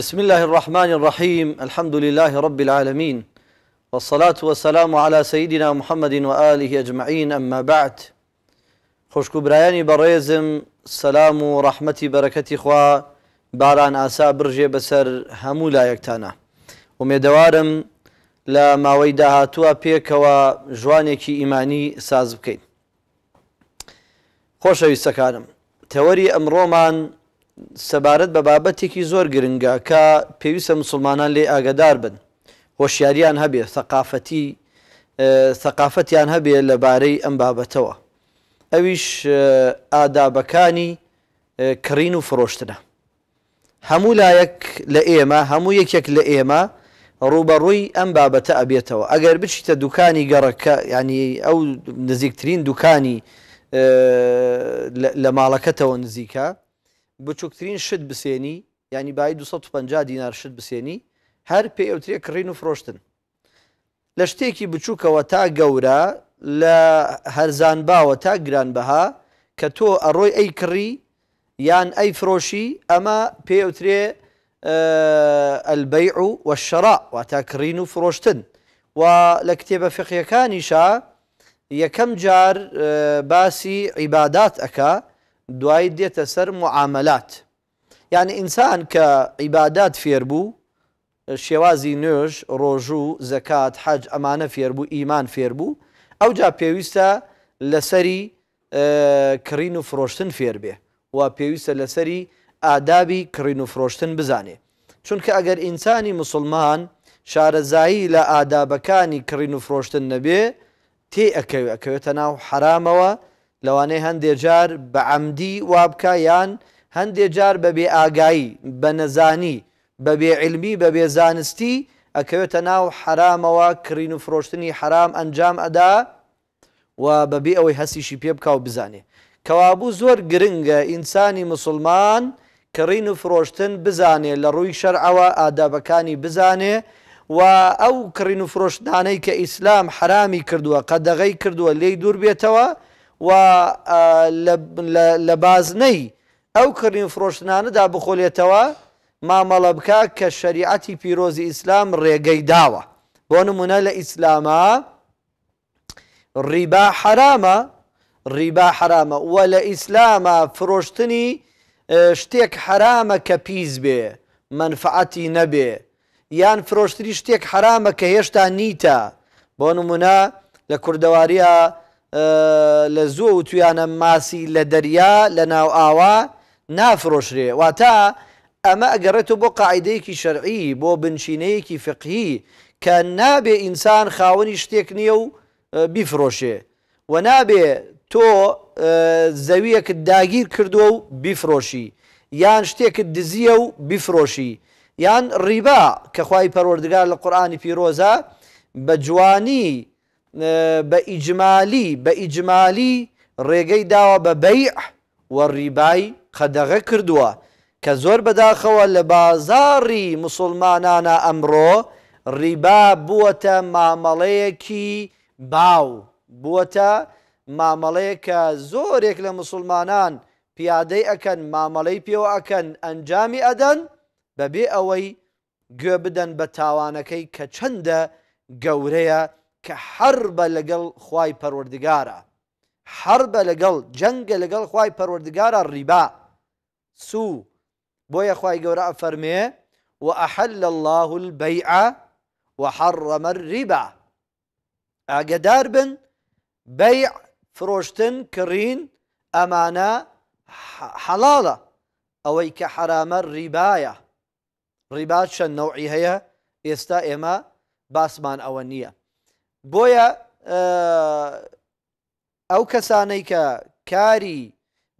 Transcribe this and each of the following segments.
بسم الله الرحمن الرحيم الحمد لله رب العالمين والصلاة والسلام على سيدنا محمد وآله أجمعين أما بعد خوشكو براياني بريزم سلام ورحمة بركة خوا باران آسا برجي بسر همو لا يكتانا وميدوارم لا ماوەی داهاتووە پێکەوە ژوانێکی ئیمانی ساز بکەین. خۆشەویستەکانم، تەوەری ئەمڕۆمان سەبارەت بە بابەتێکی زۆر گرنگە کە پێویستە مسلمانان لێ ئاگدار بن هۆشیاریان هەبێ ثقافەتی ثقافەتیان هەبێ لەبارەی ئەم بابەتەوە ئەویش ئادابەکانی کڕین و فرۆشتنە هەموو لایەک لە ئێمە هەموو یەکێک لە ئێمە ڕوبەڕووی ئەم بابەتە ئەبێتەوە ئەگەر بچیتە دوکانی گەڕەکە ینی ئەو نزیکترین دوکانی لە ماڵەکەتەوە نزیکە بچووکترین شد بسێنی ینی بای 250 دینار بسینی هر پی اوتری کرینو فروشتن فرۆشتن کی بچوک و تا هر زان با و تا گران بها کتو اروی ئەی کڕی یان ای فروشی اما پی اوتری و وەشەڕ واتا کڕین و فرۆشتن و لە کتێبە فقیەکانیشە یەکەم جار باسی عبادات اكا دوای دێتە سەر معاملات یعنی ئینسان کە عیبادات فێربوو شێوازی نوێژ ڕۆژوو زەکات حەج ئەمانە فێربوو ئیمان فێربوو ئەو جا پێویستە لەسەری کڕین و فرۆشتن فێربێ و پێویستە لەسەری ئادابی کڕین و فرۆشتن بزانێ چونکە ئەگەر ئینسانی مسلمان شارەزایی لە ئادابەکانی کڕین و فرۆشتن نەبێ تێ ئەەکەوێت ئەکەوێتە ناو حرامەوە لەوانەیە هەندێک جار بە عەمدی وابکە یان هەندێک جار بە بێ ئاگایی بە نەزانی بە بێعلمی بە بێ زانستی ئەکەوێتە ناو حرامەوە کڕین و فرۆشتنی حرام ئەنجام ئەدا و بەبێ ئەوەی هەسیشی پێ بکە و بزانێ کەوابوو زۆر گرنگە ئینسانی مسلمان کڕین و فرۆشتن بزانێ لە ڕووی شەرعەوە ئادابەکانی بزانێ و ئەو کڕین و فرۆشتانەی کە ئیسلام حرامی کردووە قەدەغی کردووە لی دوور بێتەوە و لە بازنەی ئەو کڕین فرۆشتانەدا بخۆلێتەوە مامەڵە بکە کە شریعەتی پیرۆزی ئیسلام ڕێگەی داوە بۆ نمونە لە ئیسلامە ڕیبا حرامە ڕیبا حرامە وە لە ئیسلامە فرۆشتنی شتێک حرامە کە پیس بێ منفعەتی نەبێ یان فرۆشتری شتێک حرامە کە هێشتا نیتە بۆ نمونە لە کوردەواریە لە زووە و تویانە ماسی لە دەریا لە ناو ئاوا نافرۆشرێ واتە ئەمە ئەگەڕێتەوە بۆ قاعدەیەکی شەرعی بۆ بنشینەیەکی فقهی کە نابێ ئینسان خاوەنی شتێک نییە و بیفرۆشێ و نابێ تۆ زەویەکت داگیر کردووە و بیفرۆشی یان شتێکت دزیە و بیفرۆشی یان ڕیبا کەخوای پەروەردگار لە قورآانی پیرۆزە بە جوانی بە ئیجمالی بە ئیجمالی ڕێگەی داوە بە بەیع وەڕیبای قەدەغە کردووە کە زۆر بەداخەوە لە بازاری مسلمانانە ئەمڕۆ ڕیبا بووەتە مامەڵەیەکی باو بووەتە مامەڵەیە کە زۆرێک لە مسلمانان پیادەی ئەکەن مامەڵەی پێوە ئەکەن ئەنجامی ئەدەن بەبێ ئەوەی گوێ بدەن بە تاوانەکەی کە چەندە گەورەیە کە حەر بە لەگەڵ خی پەروەردگارە حەر بە لەگەڵ جەنگە لەگەڵ خی پەروەردگارە ڕیبا سوو بۆیە خی گەورە ئەفەرمێ و ئەحل الله البيع وحرم الربا ئاگدار بن بيع فرۆشتن کڕین ئەمانە حەڵاڵە ئەوەی کە حرامە ڕیبایە ڕیبات چەند نەوعی هەیە ئێستا ئێمە باسمان ئەوە بۆیە ئەو کەسانەی کە کاری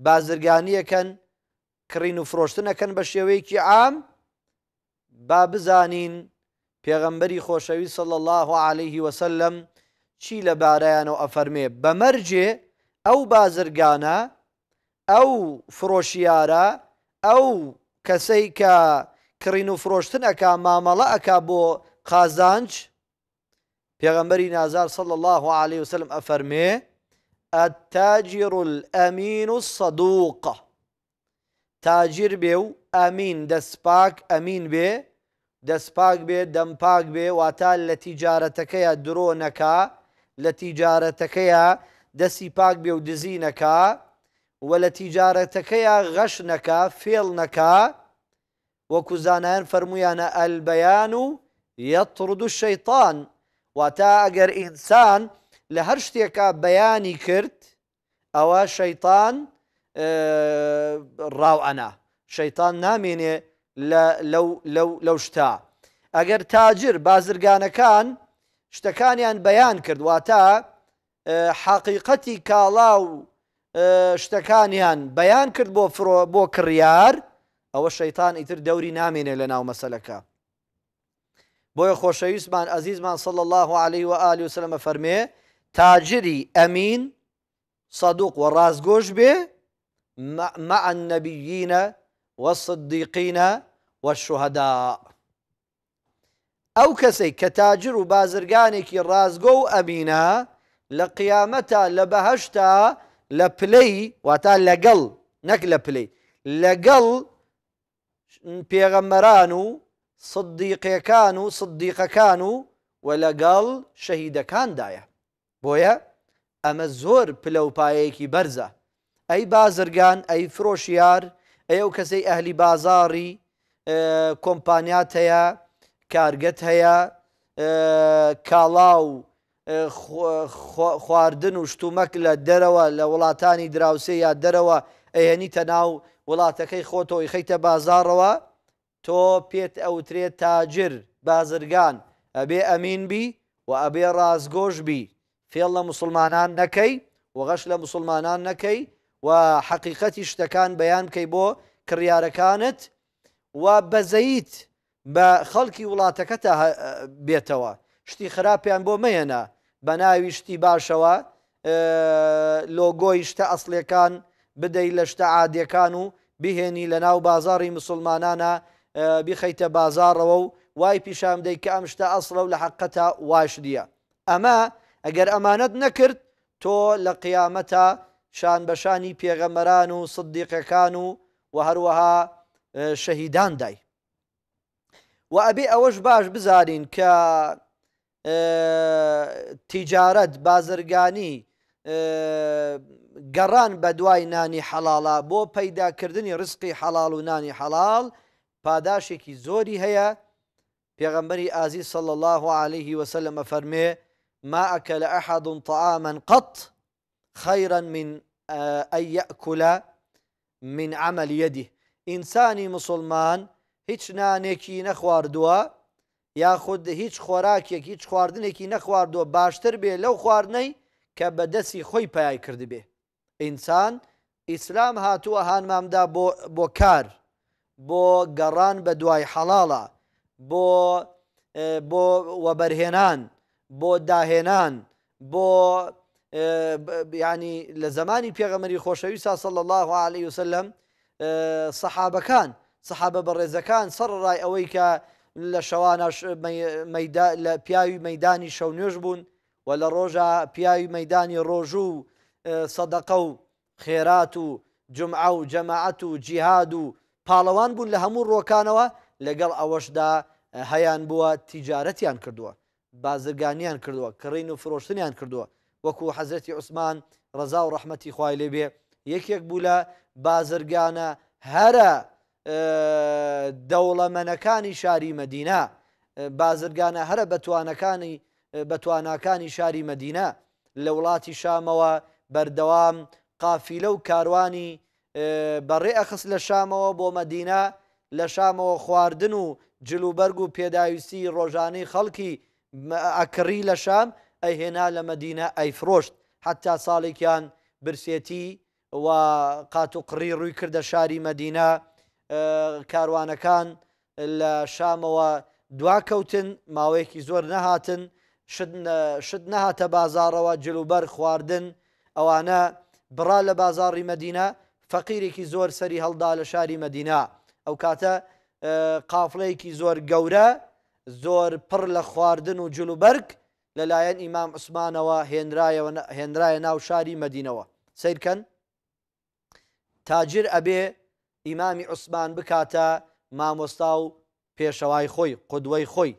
بازرگانیەکەن کڕین و فرۆشتنەکەن بە شێوەیەکی عام با بزانین پێغەمبەری خۆشەوی سڵ الله عليه وسلم چی لە بارەیانەوە ئەفەرمێ بەمەرجێ ئەو بازرگانە ئەو فرۆشیارە ئەو کەسەی کە کڕین و فرۆشتن ئەک مامەڵە ئەک بۆ قازانچ پیغمبری نازار صلی الله عليه وسلم ئەفەرمێ التاجر ئەمین الصدوق سەدوقە تاجر بێ و ئەمین دەستپاک ئەمین بێ بی بێ دەمپاک بێ واتا لە تیجارەتەکەیە درۆ نەکا لە تیجارەتەکەیە دەسی پاک بێ و دزی نەکا وە لە تیجارەتەکەیە واتا ئەگەر ئینسان لە هەر شتێکا بەیانی کرد ئەوە شەیتان ڕاوئەنا شەیتان نامێنێ لەو شتا ئەگەر تاجر بازرگانەکان شتەکانیان بەیان کرد واتە حقیقەتی کاڵا و شتەکانیان بەیان کرد بۆ فرۆ بۆ کڕیار ئەوە شەیتان ئیتر دەوری نامێنێ لە ناو مەسلەکە من خۆشەویستمان من صلى الله عليه و عالی وسلمە فەرمێ تاجری صدوق و ڕازگۆش مع النبيين والصديقين والشهداء أو کەسێک کە تاجر و بازرگانێکی ڕازگۆ و لبهشتا لبلي واتا لقل نەک لە لقل لەگەڵ صدیقەکان و صدیقەکان و وە لەگەڵ شەهیدەکاندایە بۆیە ئەمە زۆر پلەپایەکی بەرزە ئەی بازرگان ئەی فرۆشیار ئەو کەسەی ئەهلی بازاڕی کۆمپانیات هەیە کارگەت هەیە کاڵا و خواردن و شتومەک لە دەرەوە لە وڵاتانی دراوسێ یا دەرەوە ئەهێنی تەناو وڵاتەکەی خۆتەوەی خەیتە بازارەوە تۆ پێت ئەوترێت تاجر بازرگان ئەبێ ئەمین بی و ئەبێ ڕازگۆش بی فێڵ لە مسلمانان نەکەی وەغەش لە مسلمانان نەکەی و حەقیقەتی شتەکان بەیان کەی بۆ کڕیارەکانت و بەزەیت بە خەڵکی وڵاتەکەتە بێتەوە شتی خراپیان بۆ مەێنە بە ناوی شتی باشەوە لۆگۆی شتە ئەسلەکان بدەی لە شتە عادیەکان و بهێنی لە ناو بازاری مسلمانانە بخەیتە بازارڕەوە و وای پیشام دەی کە ئەم شتە ئەسڵە و لە حقەتە واش دیە ئەمە ئەگەر ئەمانەت نەکرد تۆ لە قیامەتە شان بەشانی پێغەمەران و سدیقەکان و و هەروەها شەهیدان دای و ئەبێ ئەوەش باش بزانین کە تیجارەت بازرگانی گەڕان بە دوای نانی حەلاڵە بۆ پەیداکردنی ڕسقی حەلاڵ و نانی حەلاڵ پاداشێکی زۆری هەیە پێغەمبەری ئازی سەڵ الله عليه وسلم فەرمێ ما ئەکە لە ئەحد طعاما قط خيرا من أن يأكل من عمل يده ئینسانی مسلمان هیچ نانێکی نەخواردووە یاخود هیچ خۆراکێک هیچ خواردنێکی نەخواردووە باشتر بێ لەو خواردنەی کە بەدەستی خۆی پیای کردبێ ئینسان ئیسلام هاتووە هانمامدا بۆ کار بۆ گەڕان بە دوای حەڵاڵە بۆ بۆ وەبەرهێنان بۆ داهێنان بۆ ینی لە زمانی پێغەمەری خۆشەوی ساسەڵ الله عليه وسلم سەحابەکان سەحابە بەڕێزەکان سەر ڕای ئەوەی کە لە شەوانە لە پیاوی مەدانی شەو نوێژ بوون و لە ڕۆژە پیاوی مەدانی ڕۆژوو سەدەقە و خێرات و جمع و جەماعەت و جیهاد و پاڵەوان بوون لە هەموو ڕۆکانەوە لەگەڵ ئەوەشدا هەیان بووە تیجارەتیان کردووە بازرگانیان کردووە کڕین و فرۆشتنیان کردووە وەکو حەزەتی عوسمان ڕزا و ڕحمەتی خوای لێبێ یەکێک بوو لە بازرگانە هەرە دەوڵەمەنەکانی شاری مەدینا بازرگانە هەرە بەتوانەکانی بەتواناکانی شاری مەدینا لە وڵاتی شامەوە بەردەوام قافیلە و کاروانی بەڕێ ئەخست لە شامەوە بۆ مەدینا لە شامەوە خواردن و جلوبەرگ و پێداویستی ڕۆژانەی خەڵکی ئەکڕی لە شام ئەهێنا لە مەدینە ئەیفرۆشت حتا ساڵێکیان برسێتی و قات و قڕی ڕووی کردە شاری مەدینە کاروانەکان لە شامەوە دواکەوتن ماوەیەکی زۆر نەهاتن شت نەهاتە بازارەوە جلوبەر خواردن ئەوانە بڕا لە بازاری مەدینە فەقیرێکی زۆر سەری هەڵدا لە شاری مەدینا ئەو کاتە قافلەیەکی زۆر گەورە زۆر پڕ لە خواردن و جلوبەرگ لەلایەن ئیمام عسمانەوە هێنرایە ناو شاری مەدینەوە سیرکەن تاجر ئەبێ ئیمامی عوسمان بکاتە مامۆستا و پێشەوای خۆی قدوەی خۆی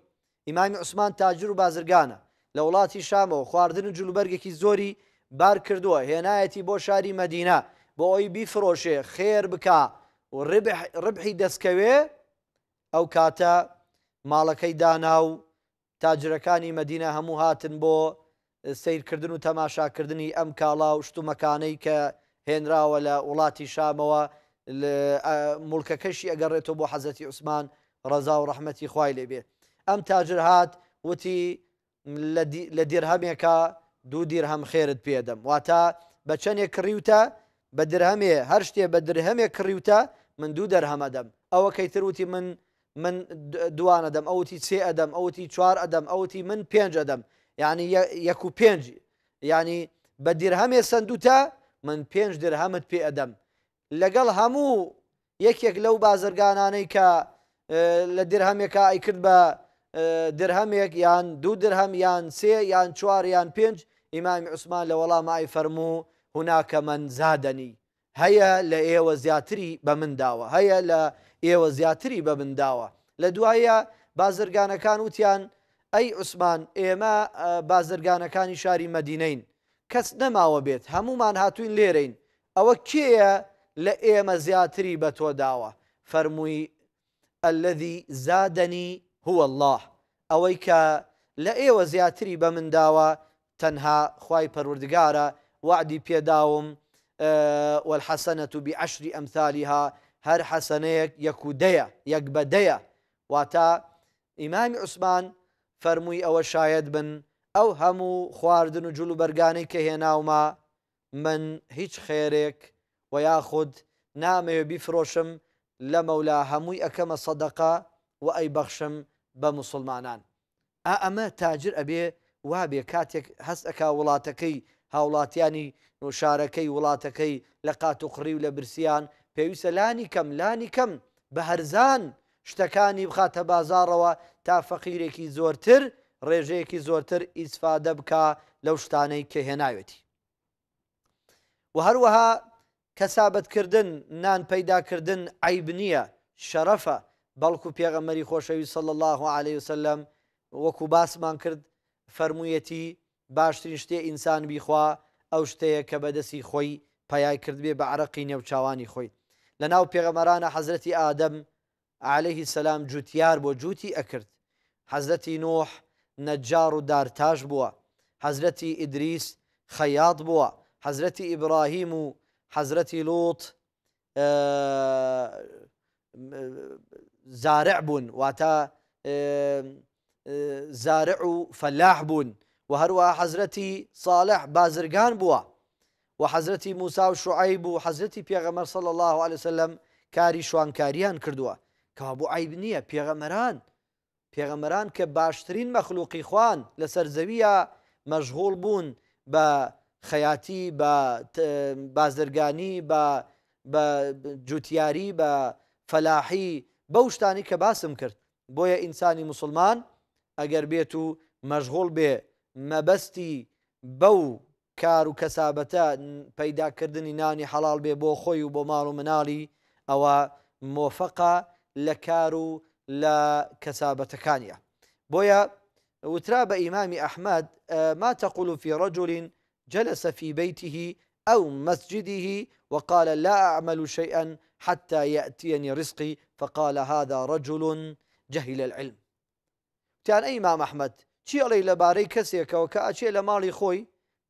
ئیمامی عوسمان تاجر و بازرگانە لە وڵاتی شامەوە خواردن و جلوبەرگێکی زۆری بار کردووە هێنایەتی بۆ شاری مەدینا بۆ ئەوی بیفرۆشێ خێر بکە و ڕبحی دەستکەوێ ئەو کاتە ماڵەکەی دانا و تاجرەکانی مەدینە هەموو هاتن بۆ سیرکردن و تەماشاکردنی ئەم کاڵا و شتومەکانەی کە هێنراوە لە وڵاتی شامەوە ملکەکەشی ئەگەڕێتەوە بۆ حەزەتی عوسمان ڕەزا و ڕحمەتی خوای لێبێ ئەم تاجر هات وتی لە دیرهەمێکە دوو دیرهەم خێرت پێدەم واتە بە چەندێک کڕیوتە بە درهەمێ هەر شتێ بە درهەمێ کڕیوتە من دوو دەرهەمەدەم ئەوە کەیتروتی من من دوانەدەم ئەوتی سێ ئەدەم ئەوتی چوار ئەدەم ئەوتی من پێنج ئەدەم یعنی یەک و پێنج ینی بە دیرهەمێ سندوتە من پێنج درهەمت پێ ئەدەم لەگەڵ هەموو یەکێک لەو بازرگانانەی کە لە درهەمێکە ئەیکرد بە درهەمێک یان دوو درهەم یان سێ یان چوار یان پێنج ئیمامی عوسمان لە وەڵام مای فەرموو هوناکە من زادنی هەیە لە ئێوە زیاتری بە منداوە هەیە لە ئێوە زیاتری بە منداوە لە دوایە بازرگانەکان وتیان ئەی عوسمان ئێمە بازرگانەکانی شاری مەدینەین کەس نەماوە بێت هەمومان هاتوین لێرەین ئەوە کێیە لە ئێمە زیاتری بە تۆ داوە فەرمووی ئەلذی زادنی هو الله ئەوەی کە لە ئێوە زیاتری بە منداوە تەنها خی پەروردگارە وعدي بيداوم آه، والحسنة بعشر أمثالها هر هەر حەسەنەیەک یەکودەیە واتا بەدەیە واتە فرموي أو شايد بن أو همو خواردن جلو برغاني کە ناوما من هیچ خيرك وياخد نامي بفروشم لمولا لە أكما صدقة وأي بخشم بمسلمانان أما تاجر أبي وابي کاتێک هس أكا ولاتكي هاوڵاتیانی شارەکەی وڵاتەکەی لە قات و قڕی و لە برسیان پێویستە لانی کەم لانی کەم بە هەرزان شتەکانی بخاتە بازارەوە تا فەقیرێکی زۆرتر ڕێژەیەکی زۆرتر ئیسفادە بکە لەو شتانەی کە هێناوێتی. و هەروەها کەسابەتکردن نان پەیداکردن عیب نییە شەرەفە بەڵکو پێغەمەری خۆشەوی سەڵ الله عليه وسلم وەکو باسمان کرد فەرموویەتی باشترین شتێ ئینسان بیخوا ئەو شتەیە کە بەدەستی خۆی پایای کردبێ بە عرەقی نێوچاوانی خۆی لە ناو پێغەمەرانە حەزرەتی ئادەم عليه السلام جوتیار بۆ جوتی ئەکرد حەزرەتی نوح نەجار و دارتاش بووە حەزرەتی ئیدریس خەیاط بووە حەزرەتی ئیبراهیم و حەزرەتی لوت زارع بوون واتە زارع و فەلاح بوون و هەروە حەزرەتی ساڵح بازرگان بووە و حەزرەتی موسا و شعیب و حەزرەتی پێغەمەر سەڵ الله عليه وسلم کاری شوانکاریان کردووە کە بۆ عیب نییە پێغەمەران پێغەمەران کە باشترین مەخلوقی خوان لە سەرزەویە مەژغول بوون بە خەیاتی بە بازرگانی بە جوتیاری بە فەلاحی بەو شتانی کە باسم کرد بۆیە ئینسانی مسلمان ئەگەر بێت و مەژغول بێ مەبەستی بەو کار و کەسابەتە پەیداکردنی نانی حەڵال بێ بۆ خۆی و بۆ ماڵ و مناڵی ئەوە مۆفقا لە کار و لە کەسابەتەکانیە بۆیە وترا بە ئیمامی ئەحمد ما تقول في رجل جلس في بيته أو مسجده وقال لا أعمل شيئا حتى يأتيني رزقي فقال هذا رجل جهل العلم كان أي إمام أحمد چی ئەڵێ لەبارەی کەسێکەوە کە ئەچێ لە ماڵی خۆی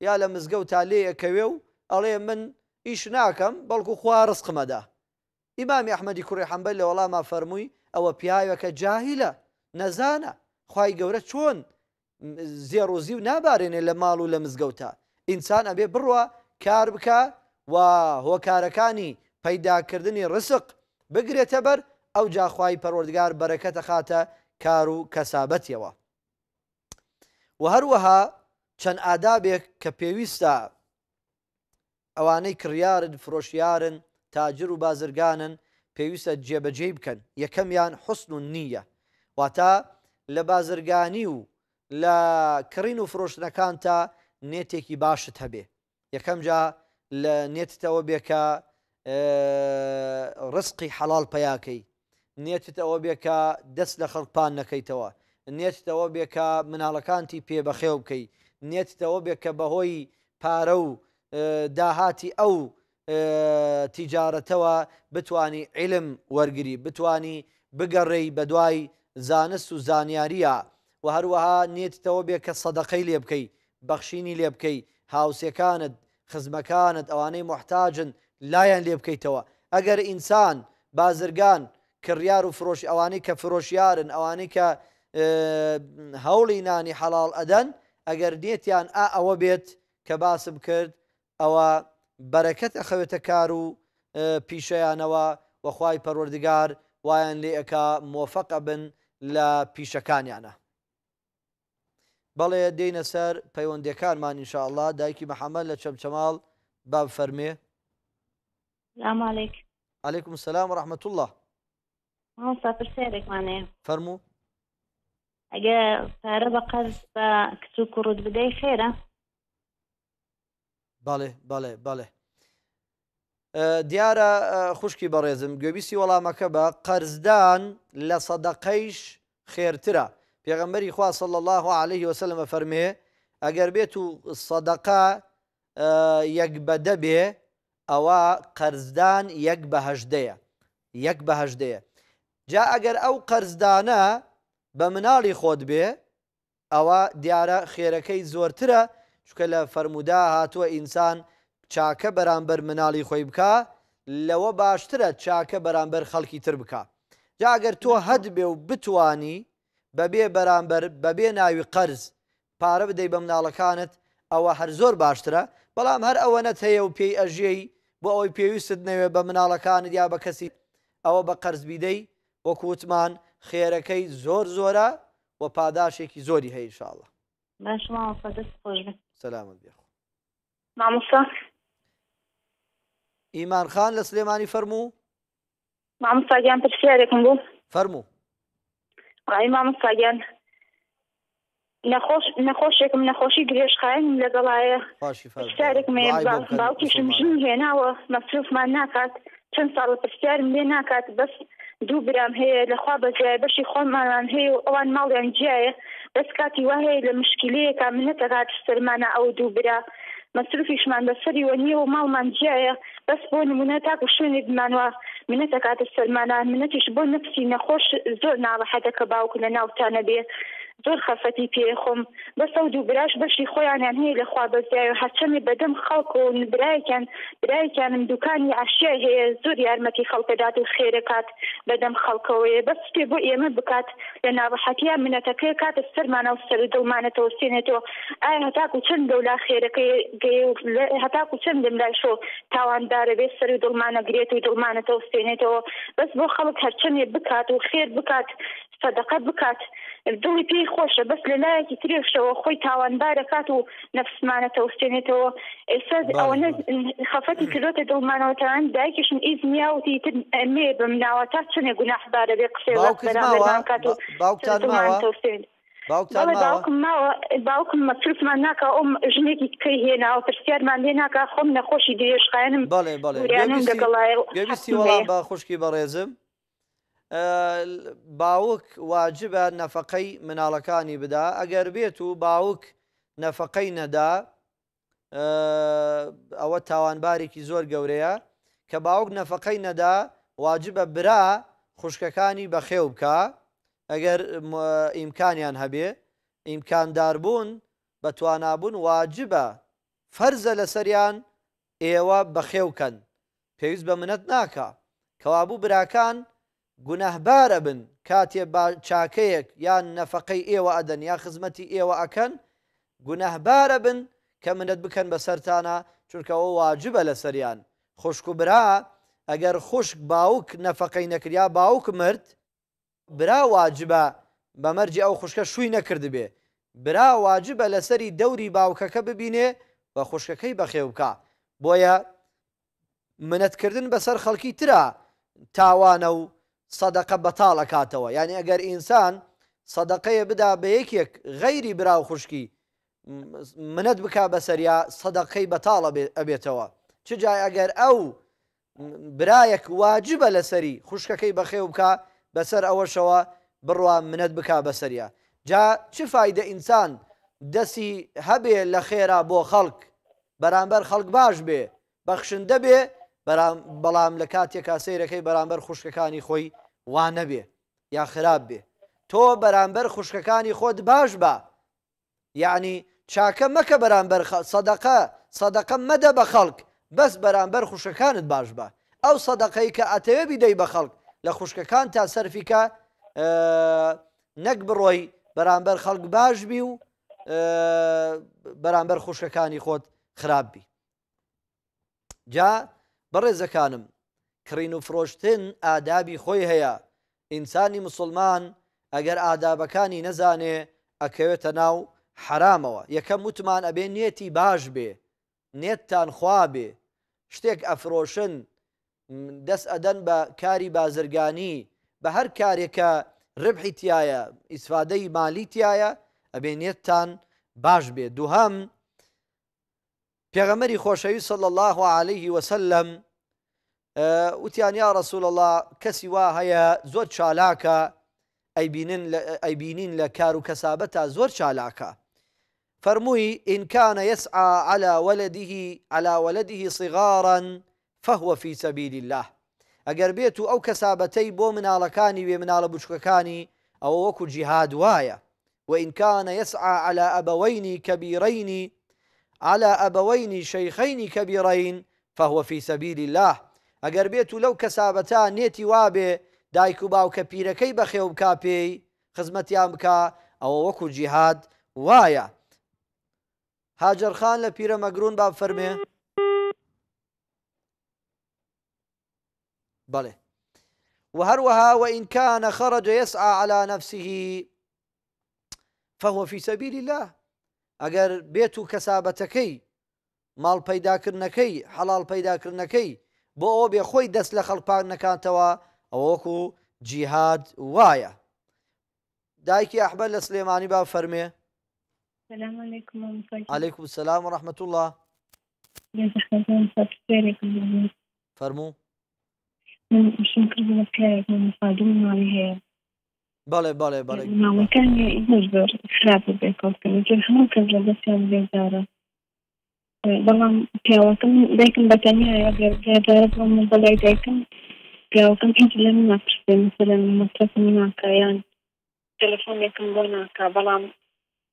یا لە مزگە و تالەیەکەوێ و ئەڵێ من ئیش ناکەم بەڵکو خوارزقمەدا ئیمامی ئەحمەدی کوڕی حەمبەل لە وەڵاما فەرمووی ئەوە پیاوەکە جاهیلە نەزانە خی گەورە چۆن زیێڕۆزی و نابارێنێ لە ماڵ و لە مزگەوتا ئینسان ئەبێ بڕوە کار بکە و هۆکارەکانی پەیداکردنی ڕسق بگرێتە بەر ئەو جاخوای پەروەردگار بەرەکەتە خاتە کار و کەسابەتیەوە و هەروەها چەند ئادابێک کە پێویستە ئەوانەی کڕیارن فرۆشیارن تاجر و بازرگانن پێویستە جێبەجێ بکەن یەکەمیان حسن و نییە واتە لە بازرگانی و لە کڕین و فرۆشتنەکان تا نێتێکی باشت هەبێ یەکەم جا لە نێتتەوە بێکە ڕسقی حەڵال پیاکەی نێتت ئەوە بێکە دەست لە خەڵپان نەکەیتەوە نێتەوە بێکە مناڵەکانتی پێ بەخێو بکەی نێتەوە بێکە بەهۆی پارە و داهاتی ئەو تیجارەتەوە بتانی عیلم وەرگری بتانی بگەڕێی بە دوای زانست و زانیاریە و هەروەها نێتەوە بێکە سەدەقەی لێ بکەی بەخشینی لێ بکەی هاوسەکانت خزمەکانت ئەوانەی محتاجن لایەن لێ بکەیتەوە ئەگەر ئینسان بازرگان کڕیار و فرۆش ئەوانەی کە فرۆشیارن ئەوانەی کە هەوڵی نانی حەڵال ئەدەن ئەگەر نێتیان ئا ئەوە بێت کە باسم کرد ئەوە بەرەکەت ئەخەوێتە کار و پیشەیانەوە وەخوای پەروەردگار وایان لێ ئەک مۆفقە بن لە پیشەکانیانە. بەڵێ دێینە سەر پەیوەندەکانمان انشاءله دایکی محەممەد لە چەمچەماڵ باب فەرمێ ئەلێکم سلام و رححمت الله پرسیێکمانەیە فەرموو ئەگە پارە بە قەرز بە کچوو کوڕت بدەی خێرە باڵێ باڵێ باڵێ دیارە خوشکی بەڕێزم گوێبیسی وەڵامەکە بە قەرزدان لە سەدەقەیش خێرترە پێغەمبەری خواصل الله عليه وسلمە فەرمێ ئەگەر بێت و سەدەقا یەک بەدە بێ ئەوە قەرزدان یەک بەهژدەیە یەک بەهژدەیە جا ئەگەر ئەو قەرزدانە بە مناڵی خۆت بێ ئەوە دیارە خێرەکەی زۆرترە چکە لە فەرمودا هاتووە ئینسان چاکە بەرامبەر مناڵی خۆی بکە لەوە باشترە چاکە بەرامبەر خەڵکی تر بکە جاگەر تۆ هەد بێ و بتانی بەبێ بەرامبەر بەبێ ناوی قەرز پارە بدەی بە مناڵەکانت ئەوە هەر زۆر باشترە بەڵام هەر ئەوەنەت هەیە و پێی ئەژێی بۆ ئەوەی پێویستت نەوێ بە مناڵەکانت یا بە کەسی ئەوە بە قەرزبیدەی وەکووتمان خێرەکەی زۆر زۆرە و پاداشێکی زۆری هەیە شاڵە سلامت بێ مامۆستا ئیمان خان لە سلێمانی فەرموو مامۆستاگیان پرسیارێکم بوو فەرموو ئای مامۆستاگیان نەخۆش نەخۆشێکم نەخۆشی درێژخاین لەگەڵایە پرسیارێکم باوکیشم ژن هێناوە مەسروفمان ناکات چەند ساڵ پرسیارم لێ ناکات بەس دوو برام هەیە لەخوا بەجای بەشی خۆمانان هەیە و ئەوان ماڵیان جیایە بەس کاتی وهەیە لە مشکلەیەکە منەتەغات سەرمانە ئەو دوو برا مەصرفیشمان بەسەری وە نیە و ماڵمان جیایە بەس بۆ نمونە تاکو شوێنێکمانوە منەتەکاتە سەرمانان منەتیش بۆ نفسی نەخۆش زۆر ناڕەحەتەکە باوکو لە ناوتانە بێ زۆر خەفەتی پێ خۆم بە سەود و براش بەشی خۆیانیان هەیە لە خوا بەزیای و هەرچەمی بەدەم خەڵک و برایکیان برایکیانم دوکانی عشیای هەیە زۆر یارمەتی خەڵکەدات و خێرەکات بەدەم خەڵکەوەیە بەس پێ بۆ ئێمە بکات لە ناوەحەتیان منەتەکەی کاتە سەرمانە و سەر دڵمانەتەوە سێنێتەوە ئایا هەتاکو چەند دەولا خێرەکەی هەتاکو چەند لەملای شۆ تاواندارە بێت سەر و دڵمانە گرێت و دڵمانەتەوە سێنێتەوە بەس بۆ خەڵک هەرچەمێ بکات و خێر بکات سەدەقە بکات دڵی پێی خۆشە بەس لە لایەکی ترێشەوە خۆی تاوانبارە کات و نفسمانەتە وستێنێتەوە ئێستا ئەوە خەفەتی کردۆتە دڵمانەوەتان دایکشم ئیزنیاوتی تر مێ بم ناوە تا چنێ گوناحبارە بێ قسێ کات و باوکتان باوکم مەصرفمان ناکە ئەم ژنێکی کەی هێناوە پرسیارمان لێ ناکە خۆم نەخۆشی درێژقاێنم دەگەڵای خوشکی بەڕێزم باوک واجبە نەفقەی مناڵەکانی بدا ئەگەر بێت و باوک نەفقەی نەدا ئەوە تاوانبارێکی زۆر گەورەیە کە باوک نەفقەی نەدا واجبە برا خوشکەکانی بەخێو بکە ئەگەر ئیمکانیان هەبێ ئیمکانداربوون بە توانابوون واجبە فەرزە لەسەریان ئێوە بەخێوکەن پێویست بە منەت ناکە کەوابوو براکان گونەهبارە بن کاتێ چاکەیەک یان نەفقەی ئێوە ئەدەن یا خزمەتی ئێوە ئەکەن گونەهبارە بن کە منەت بکەن بە سەرانە چونکەەوە واجبە لە سەریان خوشک و برا ئەگەر خوشک باوک نەفقەی نەکریا باوک مرد برا واجبە بەمەرجی ئەو خوشکە شووی نەکرد بێ برا واجبە لەسەری دەوری باوکەکە ببینێ بە خوشکەکەی بەخێ بکە بۆیە منەتکردن بەسەر خەڵکی ترا تاوانە و سەدەقە بەتاڵە کاتەوە یعنی ئەگەر ئینسان سەدەقەیە بدا بە یەکێک غەیری براو خوشکی منەت بک بە سەریا سەدەقەی بەتاڵە ئەبێتەوە چ جای ئەگەر ئەو برایەک واجبە لەسەری خوشکەکەی بەخێو بکە بەسەر ئەوەشەوە بڕوا منەت بک بە سەریا جا چ فیدە ئینسان دەسی هەبێ لە خێرا بۆ خەڵک بەرامبەر خەڵک باش بێ بەخشندە بێ بەڵام لە کاتێکا سیرەکەی بەرامبەر خوشکەکانی خۆی وان نەبێ یا خراپ بێ تۆ بەرامبەر خوشکەکانی خۆت باش بە یعنی چاکە مەکە بەرامبەر سەدەقە سەدەقە مەدە بە خەڵک بەس بەرامبەر خوشەکانت باش بە ئەو سەدەقەی کە ئەتەوێ بیدەی بە خەڵک لە خوشکەکان تا سەرفیکە نەک بڕۆی بەرامبەر خەڵک باش بی و بەرامبەر خوشکەکانی خۆت خراپبی جا بەڕێزەکانم کڕین و فرۆشتن ئادابی خۆی هەیە ئینسانی مسلمان ئەگەر ئادابەکانی نەزانێ ئەکەوێتە ناو حرامەوە یەکەم وتمان ئەبێ نێتی باش بێ نێتتان خوا بێ شتێک ئەفرۆشن دەست ئەدەن بە کاری بازرگانی بە هەر کارێکە ڕبحیتایە ئیسفادەی مالیتایە ئەبێ نێتتان باش بێ دوهەم پیغمبری خۆشەوی صلی الله علیه و سلم وسلم آه، تیان یا رسول الله کەسی وا هەیە زۆر چالاکە ئەیبینین لە کار و زور چالاکا چالاکە فەرمووی کان يسعى على ولده على ولده صغارا فهو في سبيل الله ئەگەر بێت و ئەو کەسابەتەی بۆ مناڵەکانی وێ مناڵە بچکەکانی ئەوە وەکو جیهاد وایە وإن كان يسعى على أبوين كبيرين على أبوين شيخين كبيرين فهو في سبيل الله ئەگەر بيتو لو كسابتا نيتي وابي دايكو باو كبيرا كي بخيو بەخێو بکا پێی خزمەتیان بکە ئەوە وەکو جیهاد وایە هاجرخان لە پیرە مەگرون با وهروها وإن كان خرج يسعى على نفسه فهو في سبيل الله ئەگەر بێت و کەسابەتەکەی ماڵ پەیداکردنەکەی حەڵال پەیداکردنەکەی بۆ ئەوە بێ خۆی دەست لە خەڵپان نەکاتەوە ئەوەکو جیهاد وایە دایکی ئەحبەر لە سلێمانی با فەرمێ عیکم سلام و رحمت الله فەرموو من شم کرد لە کارێک مفادوم ماڵی هەیە بەڵێ بەڵێ بەڵێ ماوەکانی هیچ زۆر خراپ بێکۆکردن جر هەموو کەس لە دەستیان بێزارە بەڵام پیاوەکەم دایکم بەتەنیە بێزارە بۆم بەلای دایکم پیاوەکەم هیچ لە من ناپرسێ مثلە مەصرفی ناکایان تەلەفۆنێکم بۆ ناکا بەڵام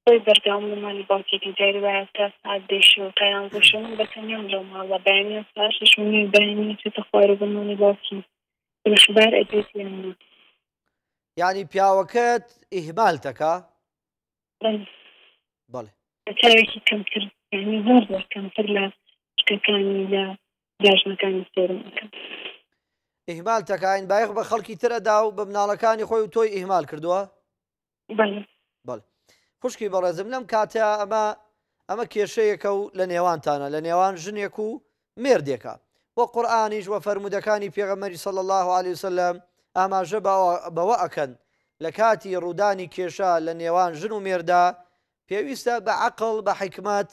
خۆی بەردام لەمانی باوکێکی دیاری وایە تا ساعت دێشی و قەیان گۆشم بەتەنیان لەو ماڵە بەیانیان ساشش منی بەینی چێتە خوارە بمانی باوکی بەشبار ئەبێت یانە ینی پیاوەکەت ئیهمال دەکا بڵێ چاوێکی کەمتر زۆر زۆر کەمتر لە شتەکانی لە داژنەکانی سێرمەکەم ئیهمال تەکاین بایەخ بە خەڵکی ترەدا و بە مناڵەکانی خۆی و تۆی ئیهمال کردووە بڵێ خوشکی بەڕێزم لەم کاتە ئەمە ئەمە کێشەیەکە و لە نێوانتانە لە نێوان ژنێک و مێردێکە بۆ قورآانیش وە فەرمودەکانی پێغەمەری سەڵ الله عليه وسلم ئاماژە بەوە ئەکەن لە کاتی ڕوودانی کێشە لە نێوان ژن و مێردا پێویستە بە عقل بە حکمات